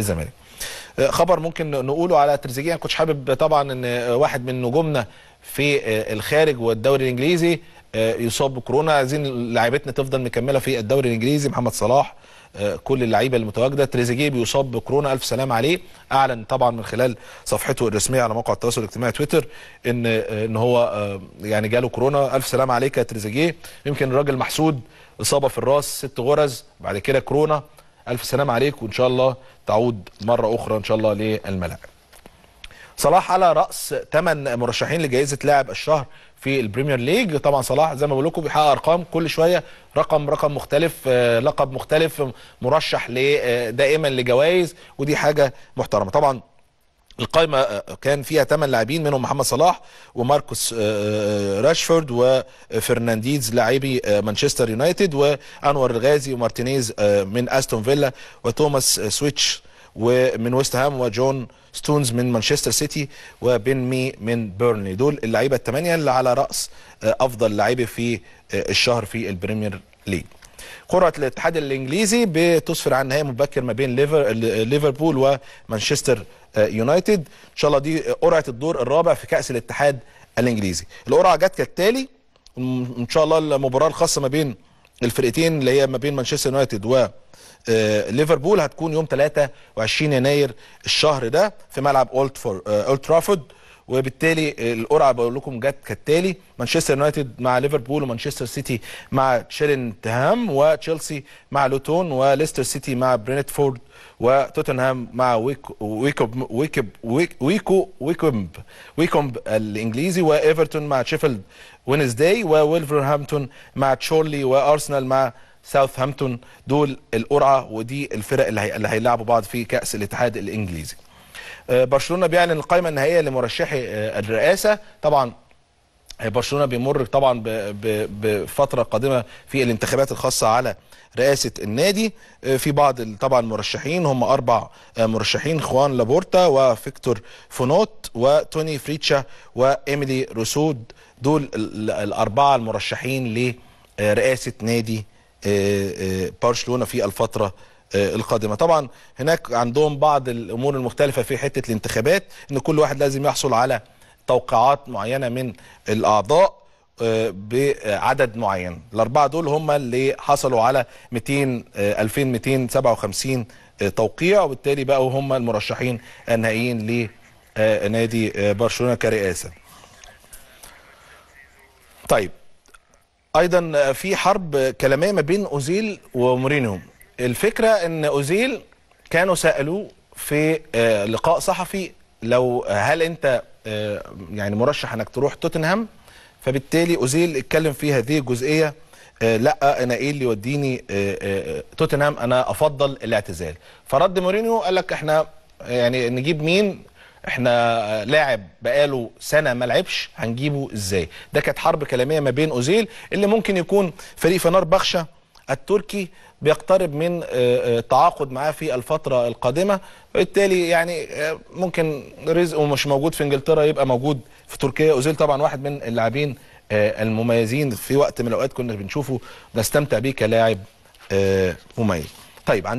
الزمالك آه، خبر ممكن نقوله على تريزيجيه انا كنتش حابب طبعا ان آه، واحد من نجومنا في آه، الخارج والدوري الانجليزي يصاب بكورونا عايزين لعيبتنا تفضل مكمله في الدوري الانجليزي محمد صلاح كل اللعيبه المتواجده تريزيجيه بيصاب بكورونا الف سلام عليه اعلن طبعا من خلال صفحته الرسميه على موقع التواصل الاجتماعي تويتر ان ان هو يعني جاله كورونا الف سلام عليك يا تريزيجيه يمكن الراجل محسود اصابه في الراس ست غرز بعد كده كورونا الف سلام عليك وان شاء الله تعود مره اخرى ان شاء الله للملعب صلاح على راس ثمان مرشحين لجائزه لاعب الشهر في البريمير ليج طبعا صلاح زي ما بقول لكم بيحقق ارقام كل شويه رقم رقم مختلف آه، لقب مختلف مرشح آه، دائما لجوائز ودي حاجه محترمه طبعا القائمة آه، آه، كان فيها ثمان لاعبين منهم محمد صلاح وماركوس آه، راشفورد وفرنانديز لاعبي مانشستر يونايتد وانور الغازي ومارتينيز من استون فيلا وتوماس سويتش ومن ويست هام وجون ستونز من مانشستر سيتي وبن مي من بيرنلي دول اللعيبه الثمانيه اللي على راس افضل لاعبي في الشهر في البريمير ليج قرعه الاتحاد الانجليزي بتصفر عن نهائي مبكر ما بين ليفر ليفربول ومانشستر آه، يونايتد ان شاء الله دي قرعه الدور الرابع في كاس الاتحاد الانجليزي القرعه جت كالتالي ان شاء الله المباراه الخاصه ما بين الفرقتين اللي هي ما بين مانشستر يونايتد و آه، ليفربول هتكون يوم 23 يناير الشهر ده في ملعب اولد فور اولد آه، ترافورد وبالتالي القرعه بقول لكم جت كالتالي مانشستر يونايتد مع ليفربول ومانشستر سيتي مع تشيلنتهام وتشيلسي مع لوتون وليستر سيتي مع برينتفورد وتوتنهام مع ويكوب ويكوب ويكو ويكومب ويكومب الانجليزي وايفرتون مع شيفيلد وينزداي وولفرهامبتون مع تشورلي وارسنال مع ساوثهامبتون دول القرعه ودي الفرق اللي هيلعبوا بعض في كاس الاتحاد الانجليزي آه، برشلونه بيعلن القائمه النهائيه لمرشحي آه، الرئاسه طبعا آه، برشلونه بيمر طبعا بفتره قادمه في الانتخابات الخاصه على رئاسه النادي في بعض طبعا المرشحين هم اربع مرشحين خوان لابورتا وفيكتور فونوت وتوني فريتشا وايميلي روسود دول الاربعه المرشحين لرئاسه نادي برشلونه في الفتره آه، القادمه طبعا هناك عندهم بعض الامور المختلفه في حته الانتخابات ان كل واحد لازم يحصل على توقيعات معينه من الاعضاء آه، بعدد معين الاربعه دول هم اللي حصلوا على 200 2257 آه، توقيع وبالتالي بقوا هم المرشحين النهائيين لنادي برشلونه كرئاسه طيب ايضا في حرب كلاميه ما بين اوزيل ومورينيو الفكره ان اوزيل كانوا سالوه في آه، لقاء صحفي لو هل انت آه، يعني مرشح انك تروح توتنهام فبالتالي اوزيل اتكلم في هذه الجزئيه آه، لا انا ايه اللي يوديني توتنهام انا افضل الاعتزال فرد مورينيو قال لك احنا يعني نجيب مين احنا لاعب بقاله سنه ما لعبش هنجيبه ازاي ده كانت حرب كلاميه ما بين اوزيل اللي ممكن يكون فريق فنار بخشه التركي بيقترب من التعاقد آه، آه، معاه في الفترة القادمة بالتالي يعني آه، ممكن رزقه مش موجود في انجلترا يبقى موجود في تركيا أوزيل طبعا واحد من اللاعبين المميزين في وقت من الأوقات كنا بنشوفه نستمتع بيه كلاعب مميز طيب